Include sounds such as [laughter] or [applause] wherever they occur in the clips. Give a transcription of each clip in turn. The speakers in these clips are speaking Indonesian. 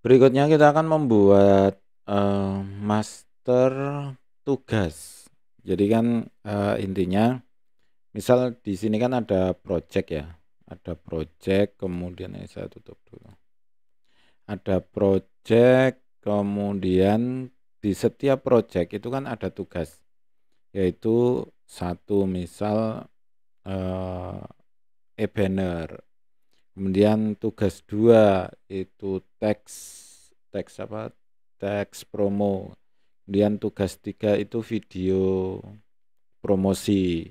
Berikutnya kita akan membuat uh, master tugas. Jadi kan uh, intinya misal di sini kan ada project ya. Ada project kemudian ya saya tutup dulu. Ada project kemudian di setiap project itu kan ada tugas. Yaitu satu misal uh, e-banner kemudian tugas dua itu teks teks apa teks promo kemudian tugas tiga itu video promosi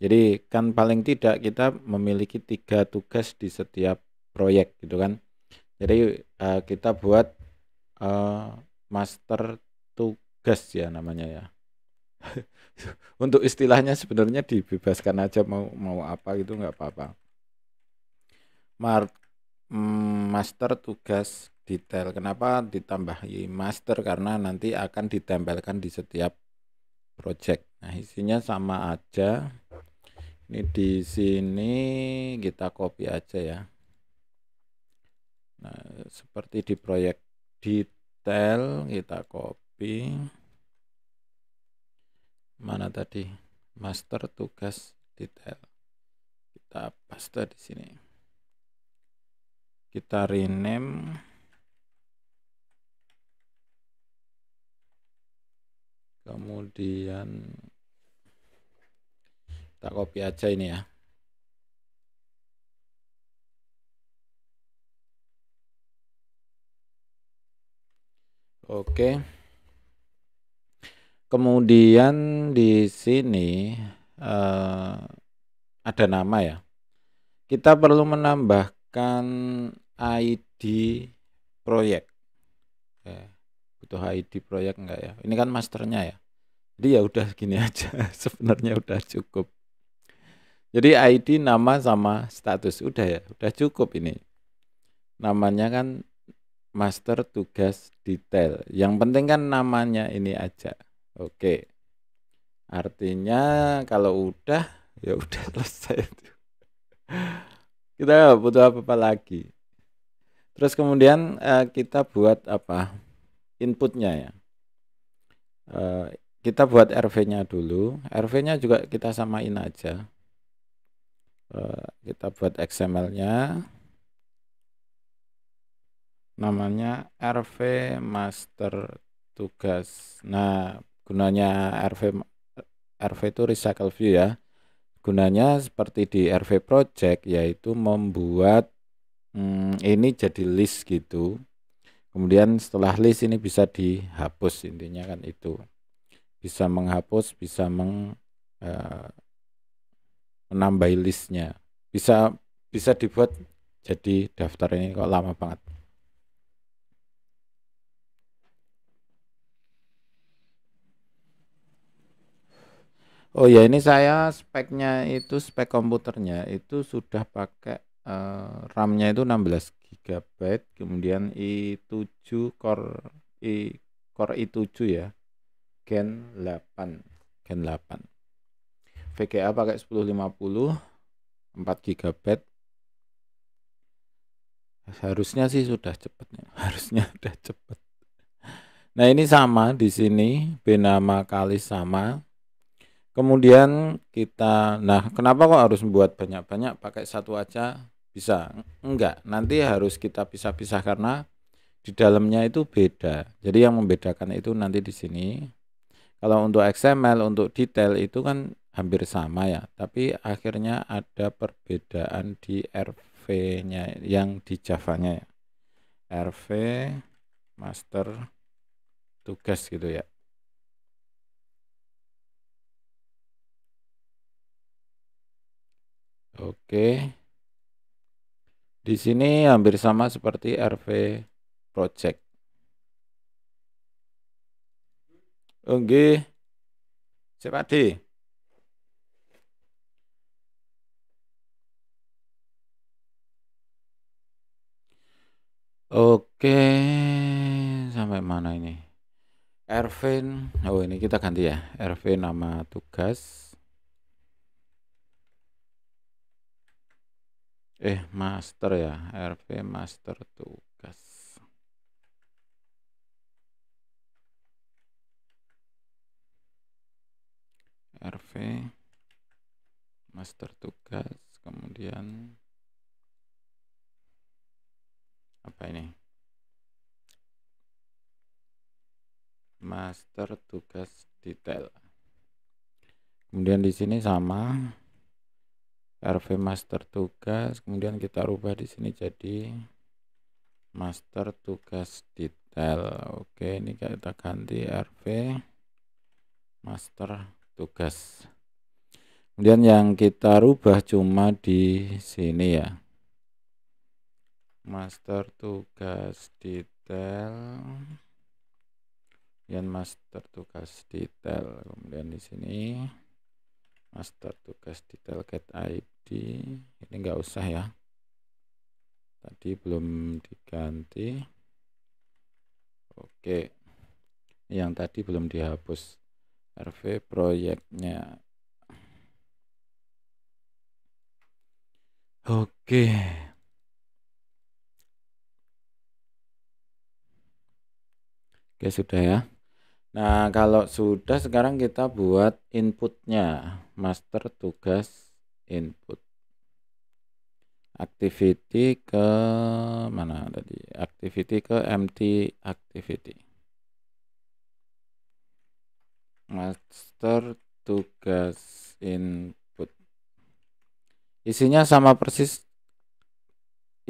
jadi kan paling tidak kita memiliki tiga tugas di setiap proyek gitu kan jadi uh, kita buat uh, master tugas ya namanya ya [laughs] untuk istilahnya sebenarnya dibebaskan aja mau mau apa gitu nggak apa-apa Mar mm, master tugas detail. Kenapa ditambah master? Karena nanti akan ditempelkan di setiap project. Nah, isinya sama aja. Ini di sini kita copy aja ya. Nah, seperti di proyek detail kita copy. Mana tadi? Master tugas detail. Kita paste di sini kita rename kemudian kita copy aja ini ya Oke. Kemudian di sini eh, ada nama ya. Kita perlu menambah butuhkan ID proyek ya, butuh ID proyek enggak ya ini kan masternya ya jadi ya udah gini [laughs] aja sebenarnya udah cukup jadi ID nama sama status udah ya udah cukup ini namanya kan master tugas detail yang penting kan namanya ini aja oke artinya kalau udah ya udah [laughs] selesai itu kita butuh apa, apa lagi terus kemudian uh, kita buat apa inputnya ya uh, kita buat RV-nya dulu RV-nya juga kita samain aja uh, kita buat XML-nya namanya RV master tugas nah gunanya RV RV itu recycle view ya Gunanya seperti di RV Project yaitu membuat hmm, ini jadi list gitu. Kemudian setelah list ini bisa dihapus intinya kan itu. Bisa menghapus, bisa meng uh, eh, menambah listnya. Bisa bisa dibuat jadi daftar ini kok lama banget. Oh ya ini saya speknya itu spek komputernya itu sudah pakai uh, RAM-nya itu 16 GB, kemudian i7 core i core i7 ya. Gen 8, Gen 8. VGA pakai 1050 4 GB. Harusnya sih sudah cepatnya, [laughs] harusnya sudah cepat. Nah, ini sama di sini, benama kali sama kemudian kita nah kenapa kok harus membuat banyak-banyak pakai satu aja bisa enggak nanti harus kita pisah-pisah karena di dalamnya itu beda jadi yang membedakan itu nanti di sini kalau untuk XML untuk detail itu kan hampir sama ya tapi akhirnya ada perbedaan di RV nya yang di Javanya ya RV master tugas gitu ya Oke. Di sini hampir sama seperti RV project. Oke. cepati. Oke, sampai mana ini? Ervin, oh ini kita ganti ya. Ervin nama tugas. eh master ya RV master tugas RV master tugas kemudian apa ini master tugas detail kemudian di sini sama RV master tugas kemudian kita rubah di sini jadi master tugas detail oke ini kita ganti RV master tugas kemudian yang kita rubah cuma di sini ya master tugas detail kemudian master tugas detail kemudian di sini master tugas detail get ID ini enggak usah ya tadi belum diganti oke yang tadi belum dihapus RV proyeknya oke oke sudah ya Nah, kalau sudah sekarang kita buat inputnya. Master tugas input. Activity ke mana tadi? Activity ke empty activity. Master tugas input. Isinya sama persis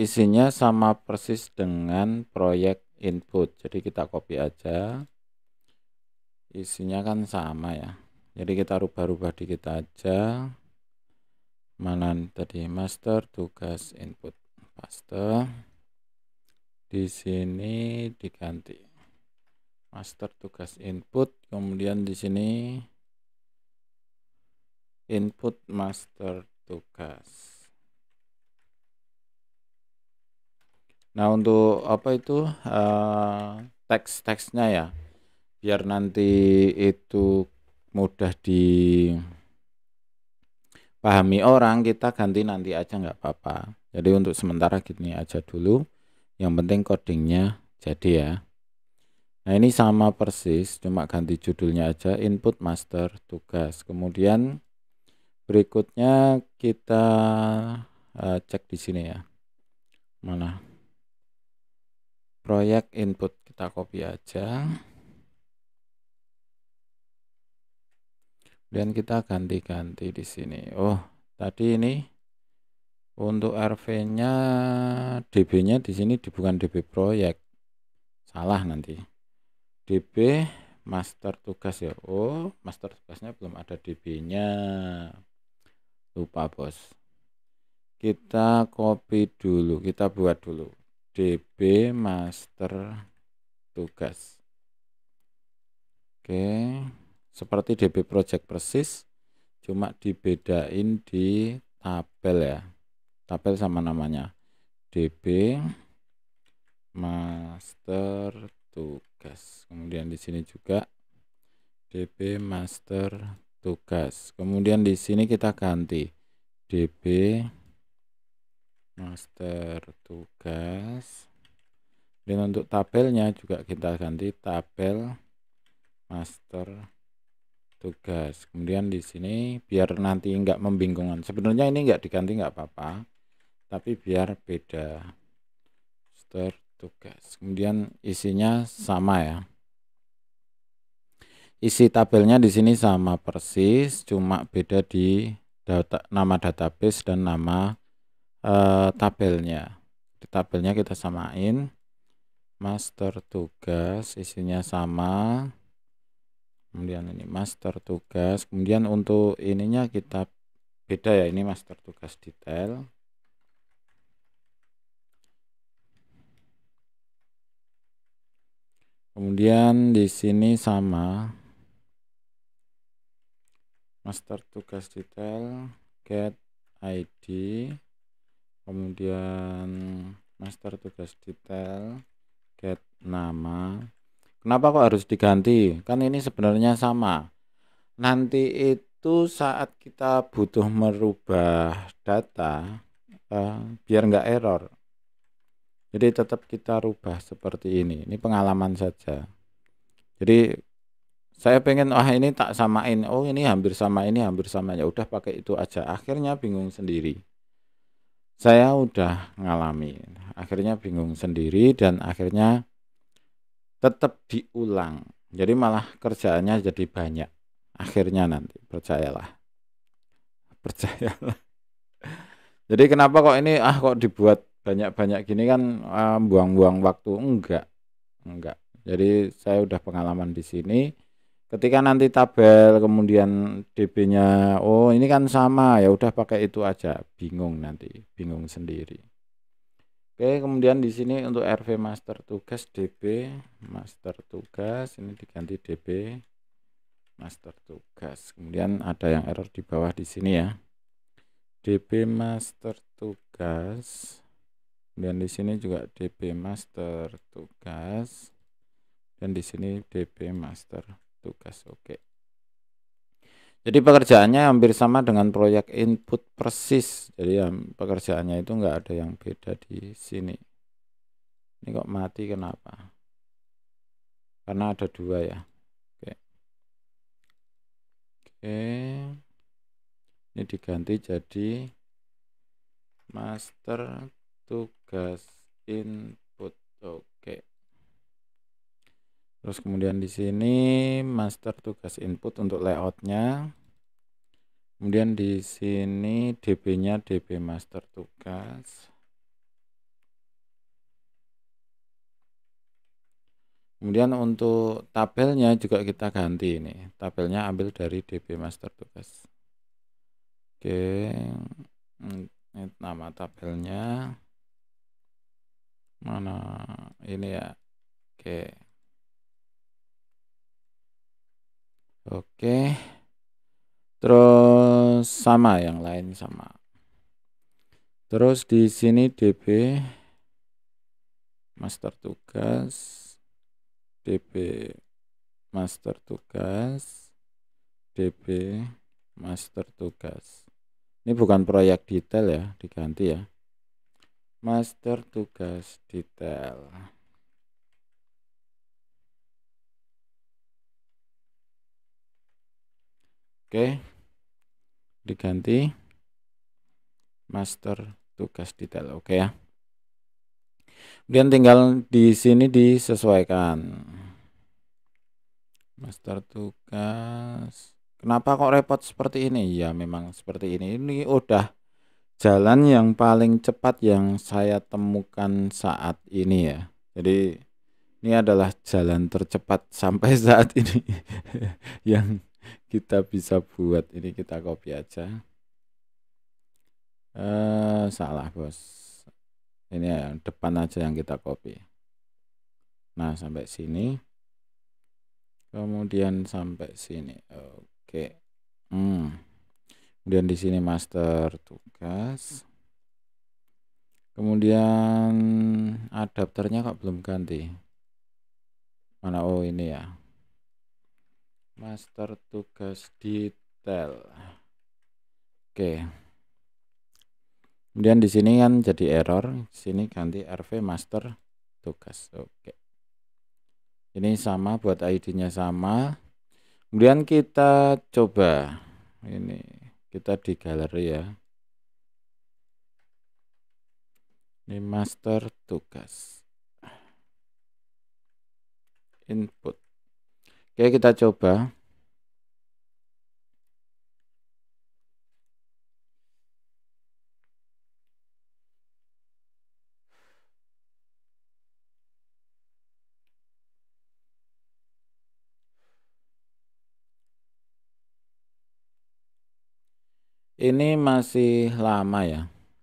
isinya sama persis dengan proyek input. Jadi kita copy aja isinya kan sama ya jadi kita rubah-rubah dikit aja mana tadi master tugas input paste di sini diganti master tugas input kemudian di sini input master tugas nah untuk apa itu uh, teks-teksnya ya biar nanti itu mudah dipahami orang kita ganti nanti aja nggak apa-apa jadi untuk sementara gini aja dulu yang penting codingnya jadi ya nah ini sama persis cuma ganti judulnya aja input master tugas kemudian berikutnya kita uh, cek di sini ya mana proyek input kita copy aja dan kita ganti-ganti di sini oh tadi ini untuk RV nya DB nya di sini bukan DB proyek salah nanti DB master tugas ya Oh master tugasnya belum ada DB nya lupa bos kita copy dulu kita buat dulu DB master tugas Oke okay seperti DB Project persis cuma dibedain di tabel ya tabel sama namanya DB master tugas kemudian di sini juga DB master tugas kemudian di sini kita ganti DB master tugas dan untuk tabelnya juga kita ganti tabel master tugas kemudian di sini biar nanti nggak membingungkan sebenarnya ini nggak diganti nggak apa-apa tapi biar beda master tugas kemudian isinya sama ya isi tabelnya di sini sama persis cuma beda di data, nama database dan nama uh, tabelnya di tabelnya kita samain master tugas isinya sama kemudian ini master tugas kemudian untuk ininya kita beda ya ini master tugas detail kemudian di sini sama master tugas detail get id kemudian master tugas detail get nama Kenapa kok harus diganti? Kan ini sebenarnya sama. Nanti itu saat kita butuh merubah data eh, biar nggak error. Jadi tetap kita rubah seperti ini. Ini pengalaman saja. Jadi saya pengen wah oh, ini tak samain. Oh ini hampir sama ini hampir sama ya udah pakai itu aja. Akhirnya bingung sendiri saya udah ngalami akhirnya bingung sendiri dan akhirnya tetap diulang. Jadi malah kerjaannya jadi banyak. Akhirnya nanti percayalah. [laughs] Percayalah. Jadi kenapa kok ini ah kok dibuat banyak-banyak gini kan ah, buang-buang ah, buang waktu? Enggak. Enggak. Jadi saya udah pengalaman di sini. Ketika nanti tabel kemudian DB-nya oh ini kan sama ya udah pakai itu aja. Bingung nanti, bingung sendiri. Oke, kemudian di sini untuk RV master tugas DB master tugas ini diganti DB master tugas. Kemudian ada yang error di bawah di sini ya. DB master tugas. Kemudian di sini juga DB master tugas dan di sini DB master tugas. Oke. Jadi pekerjaannya hampir sama dengan proyek input persis. Jadi ya, pekerjaannya itu enggak ada yang beda di sini. Ini kok mati kenapa? Karena ada dua ya. Oke. Oke. Ini diganti jadi master tugas input. Oke terus kemudian di sini master tugas input untuk layoutnya kemudian di sini DB nya DB master tugas kemudian untuk tabelnya juga kita ganti ini tabelnya ambil dari DB master tugas oke ini nama tabelnya mana ini ya oke Oke. Terus sama yang lain sama. Terus di sini DB master tugas DB master tugas DB master tugas. Ini bukan proyek detail ya, diganti ya. Master tugas detail. Oke. Diganti master tugas detail. Oke ya. Kemudian tinggal di sini disesuaikan. Master tugas. Kenapa kok repot seperti ini? Ya memang seperti ini. Ini udah jalan yang paling cepat yang saya temukan saat ini ya. Jadi ini adalah jalan tercepat sampai saat ini [laughs] yang kita bisa buat ini kita copy aja eh salah bos ini yang depan aja yang kita copy nah sampai sini kemudian sampai sini oke hmm. kemudian di sini master tugas kemudian adapternya kok belum ganti mana oh ini ya master tugas detail oke kemudian di sini kan jadi error sini ganti rv master tugas oke ini sama buat id nya sama kemudian kita coba ini kita di galeri ya ini master tugas input Oke, kita coba. ini masih lama ya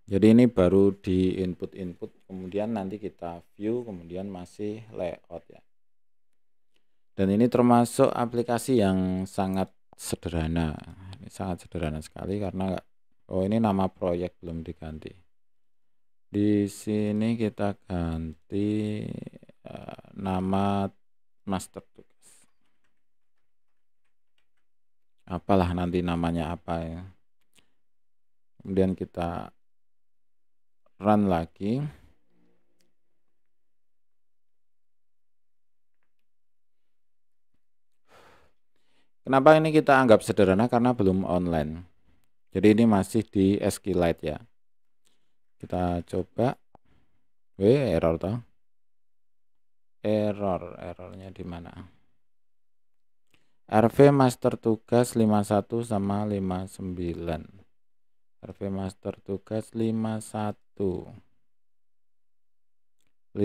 jadi ini baru di input-input kemudian nanti kita view kemudian masih layout dan ini termasuk aplikasi yang sangat sederhana ini sangat sederhana sekali karena oh ini nama proyek belum diganti di sini kita ganti uh, nama master tugas apalah nanti namanya apa ya kemudian kita run lagi Kenapa ini kita anggap sederhana karena belum online. Jadi ini masih di SQLite ya. Kita coba. Wih, error toh. Error, errornya di mana? RV master tugas 51 sama 59. RV master tugas 51. 59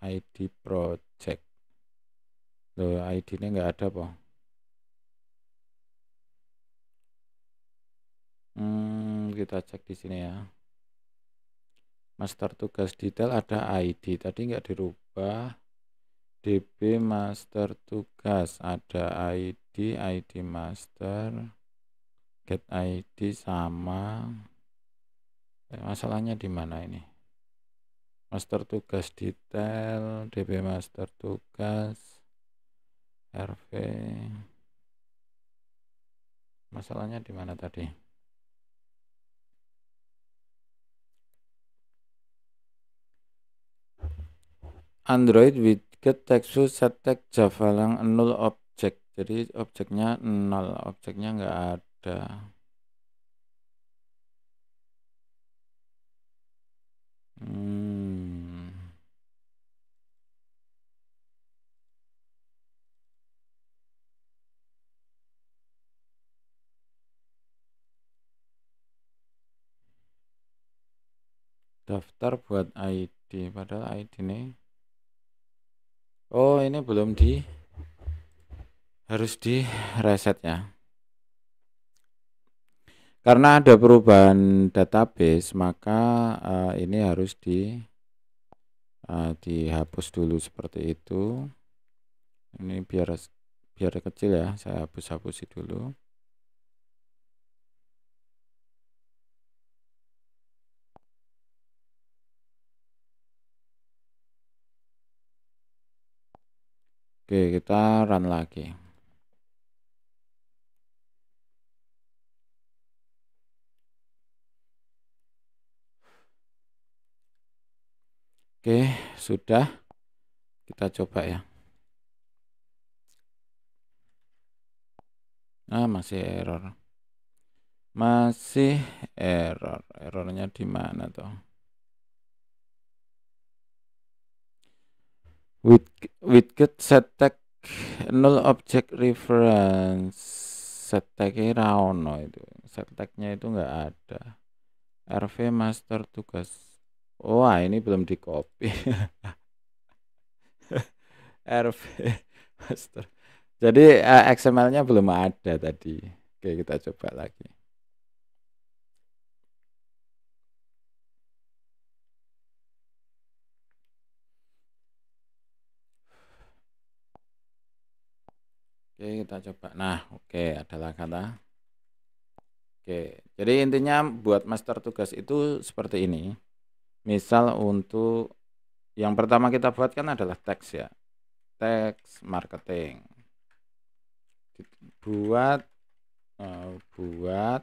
ID project Loh, id ini enggak ada, Pak. Hmm, kita cek di sini ya. Master tugas detail ada ID. Tadi enggak dirubah. DB master tugas ada ID, ID master, get ID sama. Eh, masalahnya di mana ini? Master tugas detail, DB master tugas RV masalahnya di mana tadi Android widget text set text java lang nol Object, jadi objeknya nol objeknya nggak ada hmm. daftar buat ID padahal ID ini oh ini belum di harus di reset ya karena ada perubahan database maka uh, ini harus di uh, dihapus dulu seperti itu ini biar biar kecil ya saya hapus-hapusi dulu Oke, kita run lagi. Oke, sudah. Kita coba ya. Nah, masih error. Masih error. Errornya di mana tuh? with with get tag null object reference set setbacknya raono itu set tagnya itu enggak ada rv master tugas oh, wah ini belum di copy [laughs] rv master jadi uh, eh, XML-nya belum ada tadi oke kita coba lagi kita coba. Nah, oke, okay, adalah kata. Oke, okay. jadi intinya buat master tugas itu seperti ini. Misal untuk yang pertama kita buat kan adalah teks ya. Teks marketing. Buat eh, buat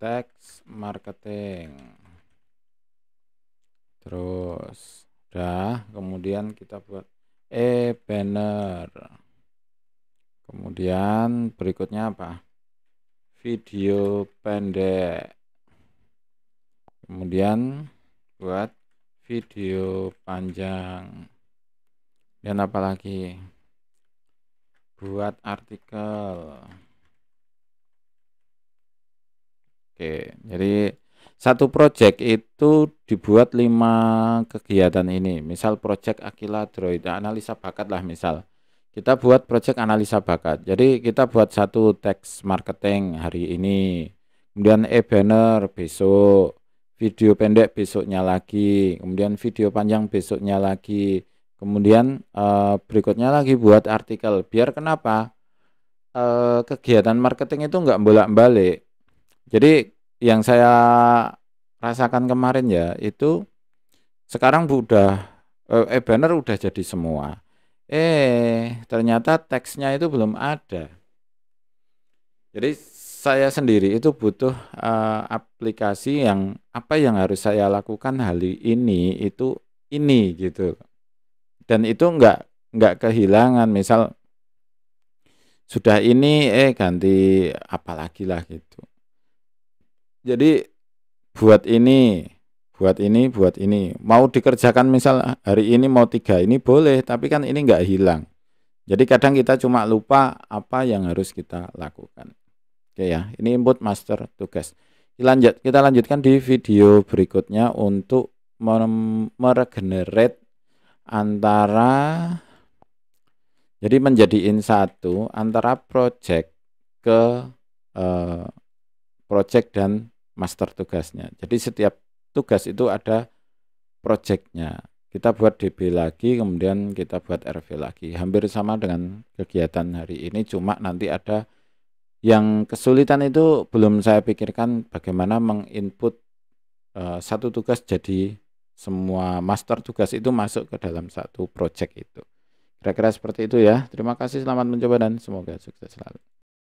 teks marketing. Terus dah kemudian kita buat e-banner kemudian berikutnya apa video pendek kemudian buat video panjang dan lagi? buat artikel oke jadi satu proyek itu dibuat lima kegiatan ini misal proyek Akila Droid analisa bakat lah misal kita buat project analisa bakat. Jadi kita buat satu teks marketing hari ini, kemudian e-banner besok, video pendek besoknya lagi, kemudian video panjang besoknya lagi, kemudian eh, berikutnya lagi buat artikel. Biar kenapa eh, kegiatan marketing itu nggak bolak-balik. Jadi yang saya rasakan kemarin ya itu sekarang udah eh, e-banner udah jadi semua Eh, ternyata teksnya itu belum ada. Jadi saya sendiri itu butuh uh, aplikasi yang apa yang harus saya lakukan hari ini itu ini gitu. Dan itu enggak enggak kehilangan misal sudah ini eh ganti apalagi lah gitu. Jadi buat ini buat ini, buat ini. Mau dikerjakan misal hari ini mau tiga ini boleh, tapi kan ini nggak hilang. Jadi kadang kita cuma lupa apa yang harus kita lakukan. Oke ya, ini input master tugas. Kita, lanjut, kita lanjutkan di video berikutnya untuk meregenerate antara jadi menjadi in satu antara project ke eh, project dan master tugasnya. Jadi setiap tugas itu ada projectnya. Kita buat DB lagi, kemudian kita buat RV lagi. Hampir sama dengan kegiatan hari ini, cuma nanti ada yang kesulitan itu belum saya pikirkan bagaimana menginput uh, satu tugas jadi semua master tugas itu masuk ke dalam satu project itu. Kira-kira seperti itu ya. Terima kasih, selamat mencoba dan semoga sukses selalu.